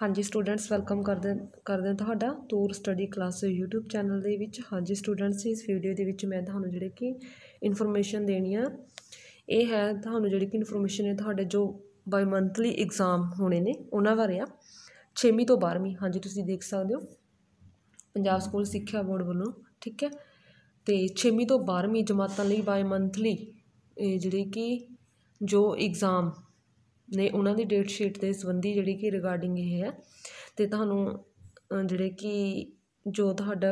ਹਾਂਜੀ students welcome ਕਰਦੇ ਕਰਦੇ ਤੁਹਾਡਾ tour study class YouTube channel ਦੇ ਵਿੱਚ ਹਾਂਜੀ ਸਟੂਡੈਂਟਸ ਇਸ ਵੀਡੀਓ ਦੇ ਵਿੱਚ ਮੈਂ ਤੁਹਾਨੂੰ ਜਿਹੜੇ ਕਿ ਇਨਫੋਰਮੇਸ਼ਨ ਦੇਣੀ ਆ ਇਹ ਹੈ ਤੁਹਾਨੂੰ ਜਿਹੜੀ ਕਿ ਇਨਫੋਰਮੇਸ਼ਨ ਹੈ ਤੁਹਾਡੇ ਜੋ ਬਾਈ ਮੰਥਲੀ ਐਗਜ਼ਾਮ ਹੋਣੇ ਨੇ ਉਹਨਾਂ ਬਾਰੇ ਆ 6ਵੀਂ ਤੋਂ 12ਵੀਂ ਹਾਂਜੀ ਤੁਸੀਂ ਦੇਖ ਸਕਦੇ ਹੋ ਪੰਜਾਬ ਸਕੂਲ ਸਿੱਖਿਆ ਬੋਰਡ ਵੱਲੋਂ ਠੀਕ ਹੈ ਤੇ 6ਵੀਂ ਤੋਂ 12ਵੀਂ ਜਮਾਤਾਂ ਲਈ ਬਾਈ ਮੰਥਲੀ ਜਿਹੜੇ ਕਿ ਜੋ ਐਗਜ਼ਾਮ ਨੇ ਉਹਨਾਂ ਦੀ ਡੇਟ ਸ਼ੀਟ ਦੇ ਸੰਬੰਧੀ ਜਿਹੜੀ ਕਿ ਰਿਗਾਰਡਿੰਗ ਇਹ ਹੈ ਤੇ ਤੁਹਾਨੂੰ ਜਿਹੜੇ ਕਿ ਜੋ ਤੁਹਾਡਾ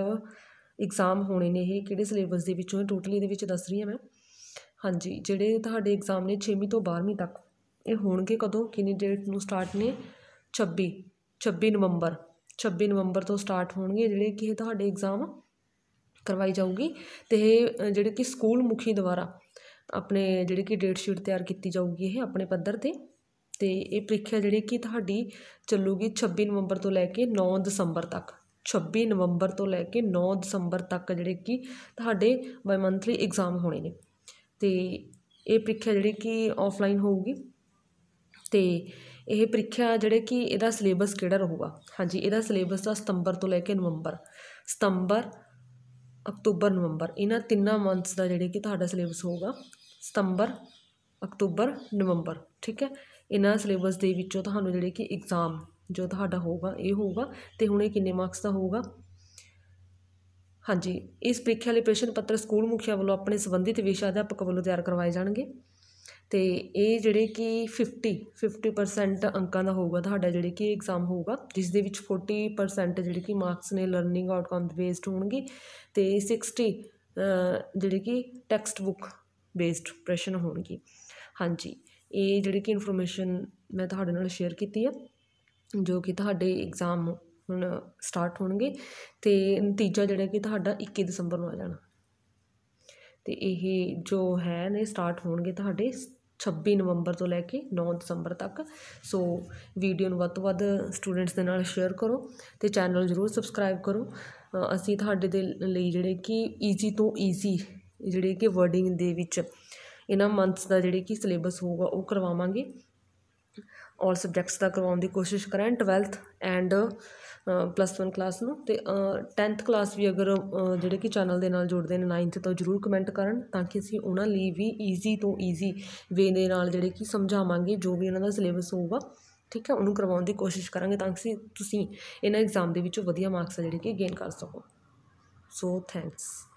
ਇਗਜ਼ਾਮ ਹੋਣੇ ਨੇ ਇਹ ਕਿਹੜੇ ਸਿਲੇਬਸ ਦੇ ਵਿੱਚੋਂ ਟੋਟਲੀ ਦੇ ਵਿੱਚ ਦੱਸ ਰਹੀ ਹਾਂ ਮੈਂ ਹਾਂਜੀ ਜਿਹੜੇ ਤੁਹਾਡੇ ਇਗਜ਼ਾਮ ਨੇ 6ਵੀਂ ਤੋਂ 12ਵੀਂ ਤੱਕ ਇਹ ਹੋਣਗੇ ਕਦੋਂ ਕਿੰਨੀ ਡੇਟ ਨੂੰ ਸਟਾਰਟ ਨੇ 26 26 ਨਵੰਬਰ 26 ਨਵੰਬਰ ਤੋਂ ਸਟਾਰਟ ਹੋਣਗੇ ਜਿਹੜੇ ਕਿ ਇਹ ਤੁਹਾਡੇ ਇਗਜ਼ਾਮ ਕਰਵਾਈ ਜਾਊਗੀ ਤੇ ਇਹ ਜਿਹੜੇ ਕਿ ਸਕੂਲ ਮੁਖੀ ਦੁਆਰਾ ਆਪਣੇ ਜਿਹੜੀ ਕਿ ਡੇਟ ਸ਼ੀਟ ਤਿਆਰ ਕੀਤੀ ਜਾਊਗੀ ਇਹ ਆਪਣੇ ਪੱਧਰ 'ਤੇ ਤੇ ਇਹ ਪ੍ਰੀਖਿਆ ਜਿਹੜੀ ਕਿ ਤੁਹਾਡੀ ਚੱਲੂਗੀ 26 ਨਵੰਬਰ ਤੋਂ ਲੈ ਕੇ 9 ਦਸੰਬਰ ਤੱਕ 26 ਨਵੰਬਰ ਤੋਂ ਲੈ ਕੇ 9 ਦਸੰਬਰ ਤੱਕ ਜਿਹੜੇ ਕਿ ਤੁਹਾਡੇ ਬਾਈ ਮੰਥਲੀ ਐਗਜ਼ਾਮ ਹੋਣੇ ਨੇ ਤੇ ਇਹ ਪ੍ਰੀਖਿਆ ਜਿਹੜੀ ਕਿ ਆਫਲਾਈਨ ਹੋਊਗੀ ਤੇ ਇਹ ਪ੍ਰੀਖਿਆ ਜਿਹੜੇ ਕਿ ਇਹਦਾ ਸਿਲੇਬਸ ਕਿਹੜਾ ਰਹੂਗਾ ਹਾਂਜੀ ਇਹਦਾ ਸਿਲੇਬਸ ਦਾ ਸਤੰਬਰ ਤੋਂ ਲੈ ਕੇ ਨਵੰਬਰ ਸਤੰਬਰ ਅਕਤੂਬਰ ਨਵੰਬਰ ਇਹਨਾਂ ਤਿੰਨਾਂ ਮੰਥਸ ਦਾ ਜਿਹੜੇ ਕਿ ਤੁਹਾਡਾ ਸਿਲੇਬਸ ਹੋਊਗਾ ਸਤੰਬਰ ਅਕਤੂਬਰ ਨਵੰਬਰ ਠੀਕ ਹੈ ਇਹਨਾਂ ਸਿਲੇਬਸ ਦੇ ਵਿੱਚੋਂ ਤੁਹਾਨੂੰ ਜਿਹੜੇ ਕਿ ਐਗਜ਼ਾਮ ਜੋ ਤੁਹਾਡਾ ਹੋਊਗਾ ਇਹ ਹੋਊਗਾ ਤੇ ਹੁਣ ਇਹ ਕਿੰਨੇ ਮਾਰਕਸ ਦਾ ਹੋਊਗਾ ਹਾਂਜੀ ਇਸ ਪ੍ਰੀਖਿਆ ਲਈ ਪ੍ਰਸ਼ਨ ਪੱਤਰ ਸਕੂਲ ਮੁਖੀਆ ਵੱਲੋਂ ਆਪਣੇ ਸੰਬੰਧਿਤ ਵਿਸ਼ਾ ਅਧਿਆਪਕ ਵੱਲੋਂ ਤਿਆਰ ਕਰਵਾਏ ਜਾਣਗੇ ਤੇ ਇਹ ਜਿਹੜੇ ਕਿ 50 50% ਅੰਕਾਂ ਦਾ ਹੋਊਗਾ ਤੁਹਾਡਾ ਜਿਹੜੇ ਕਿ ਐਗਜ਼ਾਮ ਹੋਊਗਾ ਜਿਸ ਦੇ ਵਿੱਚ 40% ਜਿਹੜੇ ਕਿ ਮਾਰਕਸ ਨੇ ਲਰਨਿੰਗ ਆਊਟਕਮ ਬੇਸਡ ਹੋਣਗੇ ਤੇ 60 ਜਿਹੜੇ ਕਿ ਟੈਕਸਟ ਬੁੱਕ ਬੇਸਡ ਪ੍ਰਸ਼ਨ ਹੋਣਗੇ ਹਾਂਜੀ ਇਹ ਜਿਹੜੀ ਕਿ ਇਨਫੋਰਮੇਸ਼ਨ ਮੈਂ ਤੁਹਾਡੇ ਨਾਲ ਸ਼ੇਅਰ ਕੀਤੀ ਹੈ ਜੋ ਕਿ ਤੁਹਾਡੇ ਐਗਜ਼ਾਮ ਹੁਣ ਸਟਾਰਟ ਹੋਣਗੇ ਤੇ ਨਤੀਜਾ ਜਿਹੜਾ ਕਿ ਤੁਹਾਡਾ 21 ਦਸੰਬਰ ਨੂੰ ਆ ਜਾਣਾ ਤੇ ਇਹ ਜੋ ਹੈ ਨੇ ਸਟਾਰਟ ਹੋਣਗੇ ਤੁਹਾਡੇ 26 ਨਵੰਬਰ ਤੋਂ ਲੈ ਕੇ 9 ਦਸੰਬਰ ਤੱਕ ਸੋ ਵੀਡੀਓ ਨੂੰ ਵੱਧ ਤੋਂ ਵੱਧ ਸਟੂਡੈਂਟਸ ਦੇ ਨਾਲ ਸ਼ੇਅਰ ਕਰੋ ਤੇ ਚੈਨਲ ਜ਼ਰੂਰ ਸਬਸਕ੍ਰਾਈਬ ਕਰੋ ਅਸੀਂ ਤੁਹਾਡੇ ਦੇ ਲਈ ਜਿਹੜੇ ਕਿ ਈਜ਼ੀ ਤੋਂ ਈਜ਼ੀ ਜਿਹੜੇ ਕਿ ਵਰਡਿੰਗ ਦੇ ਵਿੱਚ ਇਹਨਾਂ ਮੰਥਸ ਦਾ ਜਿਹੜੇ ਕਿ ਸਿਲੇਬਸ ਹੋਊਗਾ ਉਹ ਕਰਵਾਵਾਂਗੇ ਆਲ ਸਬਜੈਕਟਸ ਦਾ ਕਰਵਾਉਣ ਦੀ ਕੋਸ਼ਿਸ਼ ਕਰਾਂ 12th ਐਂਡ ਪਲੱਸ 1 ਕਲਾਸ ਨੂੰ ਤੇ 10th ਕਲਾਸ ਵੀ ਅਗਰ ਜਿਹੜੇ ਕਿ ਚੈਨਲ ਦੇ ਨਾਲ ਜੁੜਦੇ ਨੇ 9th ਤੋਂ ਜਰੂਰ ਕਮੈਂਟ ਕਰਨ ਤਾਂ ਕਿ ਅਸੀਂ ਉਹਨਾਂ ਲਈ ਵੀ ਈਜ਼ੀ ਤੋਂ ਈਜ਼ੀ ਵੇ ਦੇ ਨਾਲ ਜਿਹੜੇ ਕਿ ਸਮਝਾਵਾਂਗੇ ਜੋ ਵੀ ਉਹਨਾਂ ਦਾ ਸਿਲੇਬਸ ਹੋਊਗਾ ਠੀਕ ਹੈ ਉਹਨੂੰ ਕਰਵਾਉਣ ਦੀ ਕੋਸ਼ਿਸ਼ ਕਰਾਂਗੇ ਤਾਂ ਕਿ ਤੁਸੀਂ ਇਹਨਾਂ ਐਗਜ਼ਾਮ ਦੇ ਵਿੱਚੋਂ ਵਧੀਆ ਮਾਰਕਸ ਜਿਹੜੇ ਕਿ ਗੇਨ ਕਰ ਸਕੋ ਸੋ ਥੈਂਕਸ